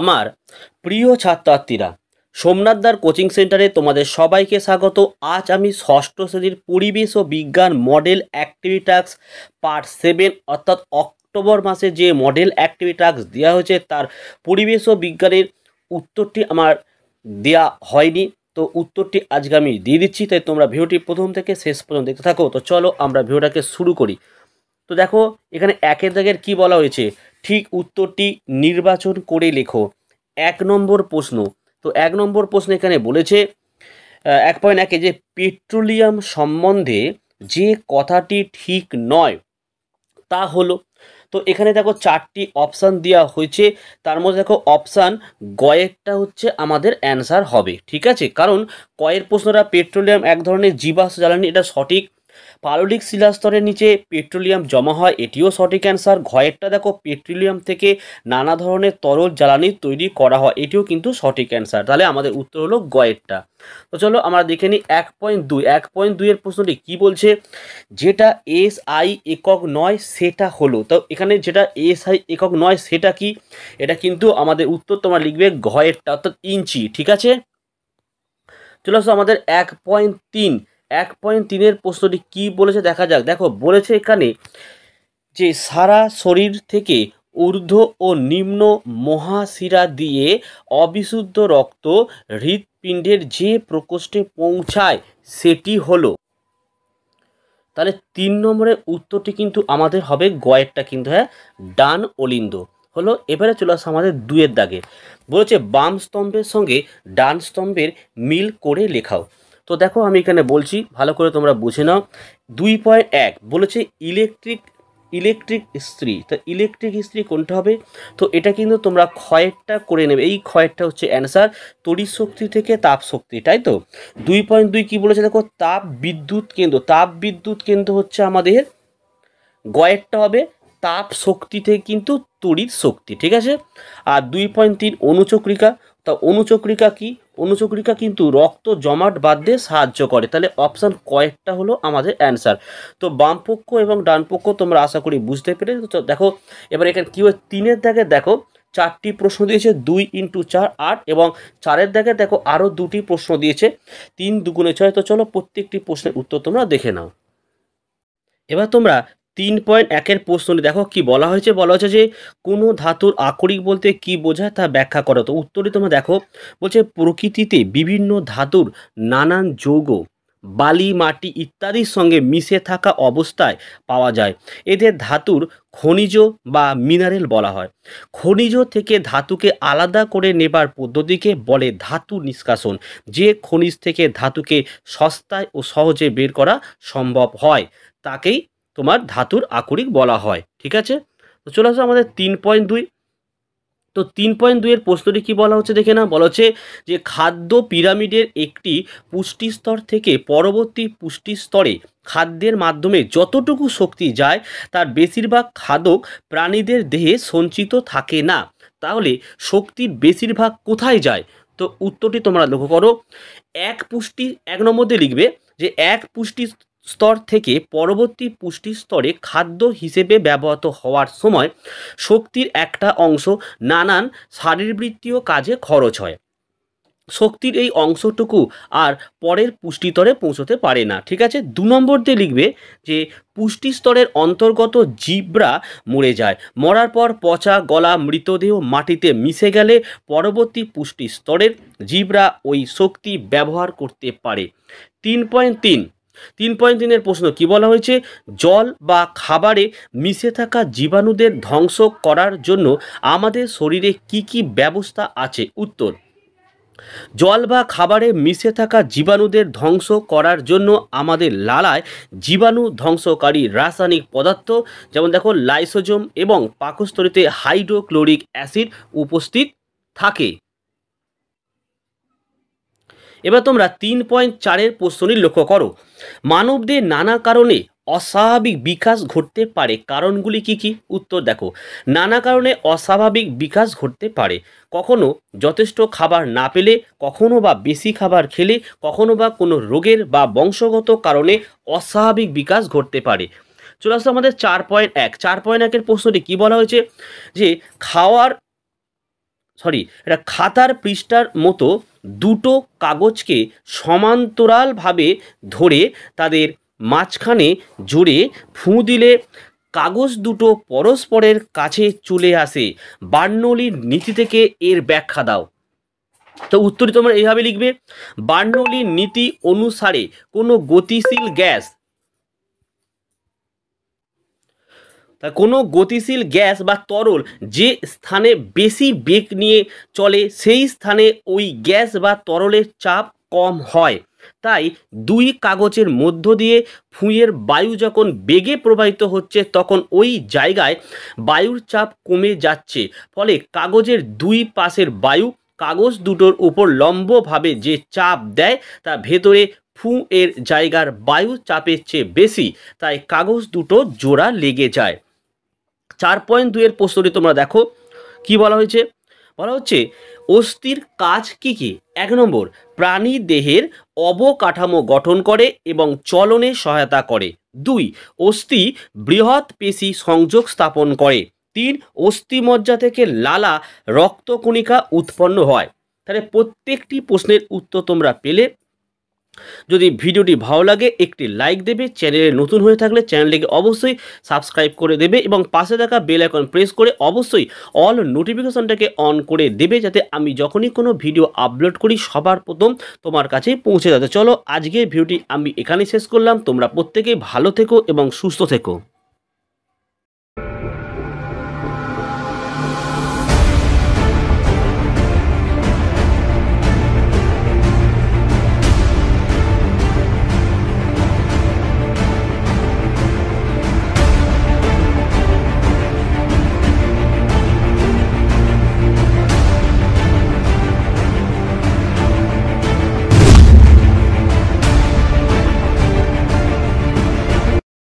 আমার প্রিয় ছাত্রছাত্রীরা সোমনাথদার কোচিং সেন্টারে তোমাদের সবাইকে স্বাগত আজ আমি ষষ্ঠ শ্রেণীর পরিবেশ ও বিজ্ঞান মডেল অ্যাক্টিভিটাক্স পার্ট সেভেন অর্থাৎ অক্টোবর মাসে যে মডেল অ্যাক্টিভিটাক্স দেওয়া হয়েছে তার পরিবেশ ও বিজ্ঞানের উত্তরটি আমার দেয়া হয়নি তো উত্তরটি আজকে আমি দিয়ে দিচ্ছি তাই তোমরা ভিডিওটি প্রথম থেকে শেষ পর্যন্ত দেখতে থাকো তো চলো আমরা ভিডিওটাকে শুরু করি তো দেখো এখানে একের দাগের কি বলা হয়েছে ঠিক উত্তরটি নির্বাচন করে লেখো এক নম্বর প্রশ্ন তো এক নম্বর প্রশ্ন এখানে বলেছে এক পয়েন্ট একে যে পেট্রোলিয়াম সম্বন্ধে যে কথাটি ঠিক নয় তা হলো তো এখানে দেখো চারটি অপশান দেওয়া হয়েছে তার মধ্যে দেখো অপশান গয়েরটা হচ্ছে আমাদের অ্যান্সার হবে ঠিক আছে কারণ কয়ের প্রশ্নটা পেট্রোলিয়াম এক ধরনের জীবাশ জ্বালানি এটা সঠিক পাললিক শিলাস্তরের নিচে পেট্রোলিয়াম জমা হয় এটিও সঠিক অ্যান্সার ঘয়েরটা দেখো পেট্রোলিয়াম থেকে নানা ধরনের তরল জ্বালানি তৈরি করা হয় এটিও কিন্তু সঠিক অ্যান্সার তাহলে আমাদের উত্তর হলো গয়েরটা তো চলো আমরা দেখে নিই এক পয়েন্ট দুই এক পয়েন্ট দুইয়ের প্রশ্নটি কী বলছে যেটা এস আই একক নয় সেটা হলো তো এখানে যেটা এস আই একক নয় সেটা কি এটা কিন্তু আমাদের উত্তর তোমার লিখবে ঘয়েরটা অর্থাৎ ইঞ্চি ঠিক আছে চলে আসো আমাদের এক পয়েন্ট তিন এক পয়েন্ট তিনের প্রশ্নটি কি বলেছে দেখা যাক দেখো বলেছে এখানে যে সারা শরীর থেকে ঊর্ধ্ব ও নিম্ন মহাশিরা দিয়ে অবিশুদ্ধ রক্ত হৃৎপিণ্ডের যে প্রকোষ্ঠে পৌঁছায় সেটি হলো তাহলে তিন নম্বরের উত্তরটি কিন্তু আমাদের হবে গয়েরটা কিন্তু হ্যাঁ ডান অলিন্দ হলো এবারে চলে আসছে আমাদের দুয়ের দাগে বলেছে বাম স্তম্ভের সঙ্গে ডান স্তম্ভের মিল করে লেখাও তো দেখো আমি এখানে বলছি ভালো করে তোমরা বুঝে নাও দুই পয়েন্ট এক বলেছে ইলেকট্রিক ইলেকট্রিক ইস্ত্রি তা ইলেকট্রিক ইস্ত্রি কোনটা হবে তো এটা কিন্তু তোমরা ক্ষয়েরটা করে নেবে এই ক্ষয়েরটা হচ্ছে অ্যান্সার তড়িৎ শক্তি থেকে তাপ শক্তি তাই তো দুই পয়েন্ট দুই কী বলেছে দেখো তাপ বিদ্যুৎ কেন্দ্র তাপ বিদ্যুৎ কেন্দ্র হচ্ছে আমাদের গয়েরটা হবে তাপ শক্তি থেকে কিন্তু তড়িৎ শক্তি ঠিক আছে আর দুই পয়েন্ট তিন অনুচক্রিকা তা অনুচক্রিকা কী অনুচক্রিকা কিন্তু রক্ত জমাট বাঁধতে সাহায্য করে তাহলে অপশান কয়েকটা হলো আমাদের অ্যান্সার তো বামপক্ষ এবং ডানপক্ষ তোমরা আশা করি বুঝতে পেরে দেখো এবার এখানে কী হয় তিনের দাগে দেখো চারটি প্রশ্ন দিয়েছে দুই ইন্টু চার আট এবং চারের দাগে দেখো আরও দুটি প্রশ্ন দিয়েছে তিন দুগুণে ছয় তো চলো প্রত্যেকটি প্রশ্নের উত্তর তোমরা দেখে নাও এবার তোমরা তিন পয়েন্ট একের প্রশ্নটি দেখো কি বলা হয়েছে বলা হয়েছে যে কোনো ধাতুর আকরিক বলতে কি বোঝায় তা ব্যাখ্যা করো তো উত্তরে তোমরা দেখো বলছে প্রকৃতিতে বিভিন্ন ধাতুর নানান যৌগ বালি মাটি ইত্যাদির সঙ্গে মিশে থাকা অবস্থায় পাওয়া যায় এদের ধাতুর খনিজ বা মিনারেল বলা হয় খনিজ থেকে ধাতুকে আলাদা করে নেবার পদ্ধতিকে বলে ধাতু নিষ্কাশন যে খনিজ থেকে ধাতুকে সস্তায় ও সহজে বের করা সম্ভব হয় তাকেই তোমার ধাতুর আকরিক বলা হয় ঠিক আছে তো চলে আসো আমাদের তিন পয়েন্ট দুই তো তিন পয়েন্ট দুইয়ের প্রশ্নটি কী বলা হচ্ছে দেখে না বলা হচ্ছে যে খাদ্য পিরামিডের একটি পুষ্টি স্তর থেকে পরবর্তী পুষ্টি স্তরে খাদ্যের মাধ্যমে যতটুকু শক্তি যায় তার বেশিরভাগ খাদক প্রাণীদের দেহে সঞ্চিত থাকে না তাহলে শক্তির বেশিরভাগ কোথায় যায় তো উত্তরটি তোমরা লক্ষ্য করো এক পুষ্টি এক নম্বর দিয়ে লিখবে যে এক পুষ্টি স্তর থেকে পরবর্তী পুষ্টি স্তরে খাদ্য হিসেবে ব্যবহৃত হওয়ার সময় শক্তির একটা অংশ নানান শারীরবৃত্তীয় কাজে খরচ হয় শক্তির এই অংশটুকু আর পরের পুষ্টিস্তরে পৌঁছতে পারে না ঠিক আছে দু নম্বর দিয়ে লিখবে যে পুষ্টি স্তরের অন্তর্গত জীবরা মরে যায় মরার পর পচা গলা মৃতদেহ মাটিতে মিশে গেলে পরবর্তী পুষ্টি স্তরের জীবরা ওই শক্তি ব্যবহার করতে পারে তিন পয়েন্ট তিন তিন পয়েন্ট তিনের প্রশ্ন কি বলা হয়েছে জল বা খাবারে মিশে থাকা জীবাণুদের ধ্বংস করার জন্য আমাদের শরীরে কি কি ব্যবস্থা আছে উত্তর জল বা খাবারে মিশে থাকা জীবাণুদের ধ্বংস করার জন্য আমাদের লালায় জীবাণু ধ্বংসকারী রাসায়নিক পদার্থ যেমন দেখো লাইসোজম এবং পাকস্থলিতে হাইড্রোক্লোরিক অ্যাসিড উপস্থিত থাকে এবার তোমরা তিন পয়েন্ট চারের প্রশ্নই লক্ষ্য করো মানবদের নানা কারণে অস্বাভাবিক বিকাশ ঘটতে পারে কারণগুলি কি কি উত্তর দেখো নানা কারণে অস্বাভাবিক বিকাশ ঘটতে পারে কখনো যথেষ্ট খাবার না পেলে কখনো বা বেশি খাবার খেলে কখনো বা কোনো রোগের বা বংশগত কারণে অস্বাভাবিক বিকাশ ঘটতে পারে চলে আসলো আমাদের চার পয়েন্ট এক চার পয়েন্ট একের প্রশ্নটি কী বলা হয়েছে যে খাওয়ার সরি এটা খাতার পৃষ্ঠার মতো দুটো কাগজকে সমান্তরালভাবে ধরে তাদের মাঝখানে জুড়ে ফুঁ দিলে কাগজ দুটো পরস্পরের কাছে চলে আসে বার্নলির নীতি থেকে এর ব্যাখ্যা দাও তো উত্তরই তোমরা এইভাবে লিখবে বার্নলির নীতি অনুসারে কোনো গতিশীল গ্যাস কোনো গতিশীল গ্যাস বা তরল যে স্থানে বেশি বেগ নিয়ে চলে সেই স্থানে ওই গ্যাস বা তরলের চাপ কম হয় তাই দুই কাগজের মধ্য দিয়ে ফুঁয়ের বায়ু যখন বেগে প্রবাহিত হচ্ছে তখন ওই জায়গায় বায়ুর চাপ কমে যাচ্ছে ফলে কাগজের দুই পাশের বায়ু কাগজ দুটোর উপর লম্বভাবে যে চাপ দেয় তা ভেতরে ফু এর জায়গার বায়ু চাপের চেয়ে বেশি তাই কাগজ দুটো জোড়া লেগে যায় চার পয়েন্ট দুইয়ের প্রশ্নটি তোমরা দেখো কি বলা হয়েছে বলা হচ্ছে অস্থির কাজ কি কি এক নম্বর প্রাণী দেহের অবকাঠামো গঠন করে এবং চলনে সহায়তা করে দুই অস্থি বৃহৎ পেশি সংযোগ স্থাপন করে তিন অস্থিমজ্জা থেকে লালা রক্তকণিকা উৎপন্ন হয় তাহলে প্রত্যেকটি প্রশ্নের উত্তর তোমরা পেলে যদি ভিডিওটি ভালো লাগে একটি লাইক দেবে চ্যানেলে নতুন হয়ে থাকলে চ্যানেলটিকে অবশ্যই সাবস্ক্রাইব করে দেবে এবং পাশে থাকা বেল আইকন প্রেস করে অবশ্যই অল নোটিফিকেশনটাকে অন করে দেবে যাতে আমি যখনই কোনো ভিডিও আপলোড করি সবার প্রথম তোমার কাছে পৌঁছে যাতে চলো আজকের ভিডিওটি আমি এখানেই শেষ করলাম তোমরা প্রত্যেকে ভালো থেকো এবং সুস্থ থেকো